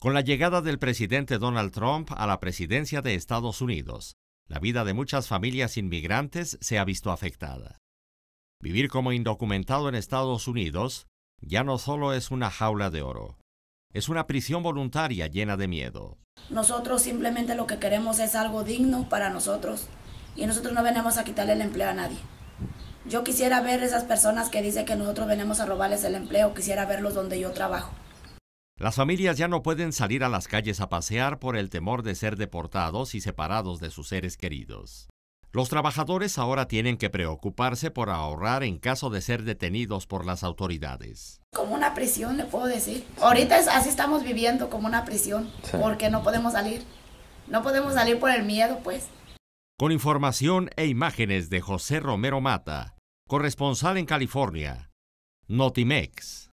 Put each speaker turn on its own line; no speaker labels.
Con la llegada del presidente Donald Trump a la presidencia de Estados Unidos, la vida de muchas familias inmigrantes se ha visto afectada. Vivir como indocumentado en Estados Unidos ya no solo es una jaula de oro, es una prisión voluntaria llena de miedo.
Nosotros simplemente lo que queremos es algo digno para nosotros y nosotros no venimos a quitarle el empleo a nadie. Yo quisiera ver esas personas que dicen que nosotros venimos a robarles el empleo, quisiera verlos donde yo trabajo.
Las familias ya no pueden salir a las calles a pasear por el temor de ser deportados y separados de sus seres queridos. Los trabajadores ahora tienen que preocuparse por ahorrar en caso de ser detenidos por las autoridades.
Como una prisión, le puedo decir. Ahorita así estamos viviendo, como una prisión, porque no podemos salir. No podemos salir por el miedo, pues.
Con información e imágenes de José Romero Mata, corresponsal en California, Notimex.